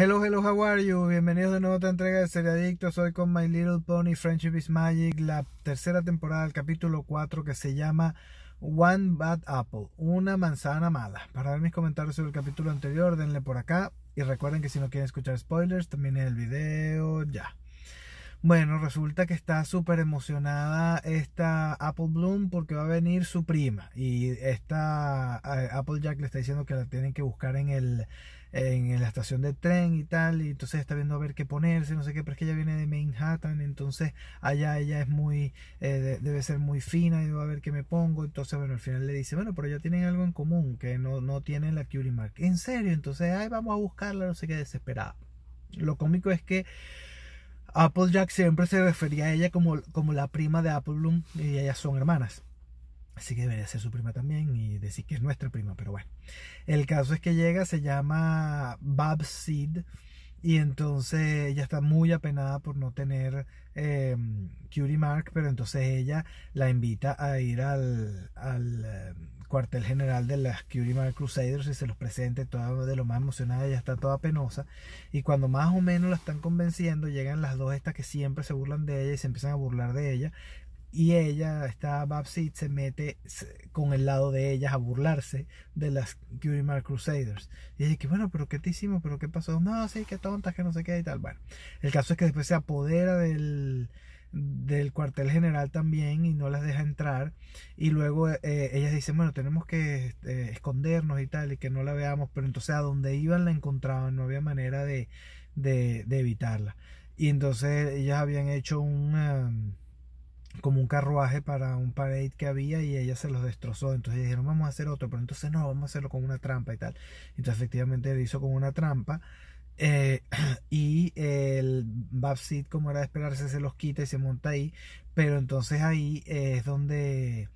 Hello, hello, how are you? Bienvenidos de nuevo a otra entrega de Seriadictos. Soy con My Little Pony Friendship is Magic, la tercera temporada del capítulo 4 que se llama One Bad Apple, una manzana mala. Para ver mis comentarios sobre el capítulo anterior, denle por acá. Y recuerden que si no quieren escuchar spoilers, terminen el video ya. Bueno, resulta que está súper emocionada esta Apple Bloom porque va a venir su prima. Y esta Apple Jack le está diciendo que la tienen que buscar en el en la estación de tren y tal, y entonces está viendo a ver qué ponerse, no sé qué, pero es que ella viene de Manhattan, entonces allá ella es muy, eh, debe ser muy fina y va a ver qué me pongo, entonces bueno, al final le dice, bueno, pero ya tienen algo en común, que no, no tienen la Curie Mark, en serio, entonces, ay, vamos a buscarla, no sé qué, desesperada. Lo cómico es que Applejack siempre se refería a ella como, como la prima de Apple Bloom y ellas son hermanas. Así que debería ser su prima también y decir que es nuestra prima, pero bueno. El caso es que llega, se llama Bab Seed y entonces ella está muy apenada por no tener eh, Cutie Mark, pero entonces ella la invita a ir al em, cuartel general de las Mar Crusaders y se los presenta toda de lo más emocionada, ella está toda penosa. Y cuando más o menos la están convenciendo, llegan las dos estas que siempre se burlan de ella y se empiezan a burlar de ella. Y ella, está Babsit, se mete con el lado de ellas a burlarse de las Mar Crusaders. Y dice que bueno, pero ¿qué te hicimos? ¿Pero qué pasó? No, sí, qué tontas, que no se qué y tal. Bueno, el caso es que después se apodera del, del cuartel general también y no las deja entrar y luego eh, ellas dicen bueno tenemos que este, escondernos y tal y que no la veamos pero entonces a donde iban la encontraban no había manera de, de, evitarla y entonces ellas habían hecho un em, como un carruaje para un parade que había y ella se los destrozó. Entonces dijeron, vamos a hacer otro, pero entonces no, vamos a hacerlo con una trampa y tal. Entonces efectivamente lo hizo con una trampa eh, y el Babsit como era de esperarse, se los quita y se monta ahí. Pero entonces ahí eh, es donde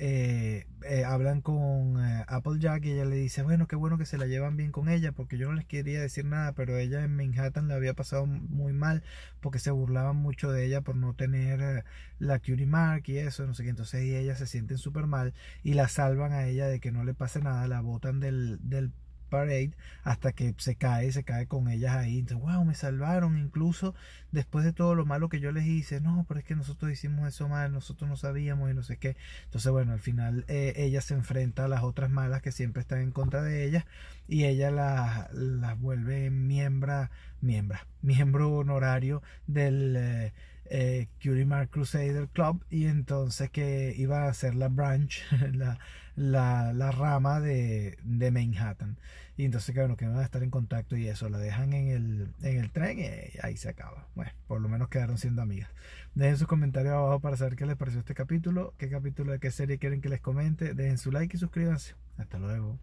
eh, hablan con Applejack y ella le dice, bueno, qué bueno que se la llevan bien con ella, porque yo no les quería decir nada, pero ella en Manhattan le había pasado muy mal, porque se burlaban mucho de ella por no tener la cutie mark y eso, no sé qué. Entonces y ella se sienten súper mal y la salvan a ella de que no le pase nada, la botan del, del Parade hasta que se cae, se cae con ellas ahí. Entonces, wow, me salvaron incluso después de todo lo malo que yo les hice. No, pero es que nosotros hicimos eso mal, nosotros no sabíamos y no sé qué. Entonces, bueno, al final eh, ella se enfrenta a las otras malas que siempre están en contra de ella, y ella las vuelve miembro, miembro, miembro honorario del... Eh, eh, Mark Crusader Club y entonces que iba a ser la branch, la, rama de, de, Manhattan. Y entonces que bueno, que van a estar en contacto y eso, la dejan en el, en el tren y ahí se acaba. Bueno, por lo menos quedaron siendo amigas. Dejen sus comentarios abajo para saber qué les pareció este capítulo, qué capítulo de qué serie quieren que les comente, dejen su like y suscríbanse. Hasta luego.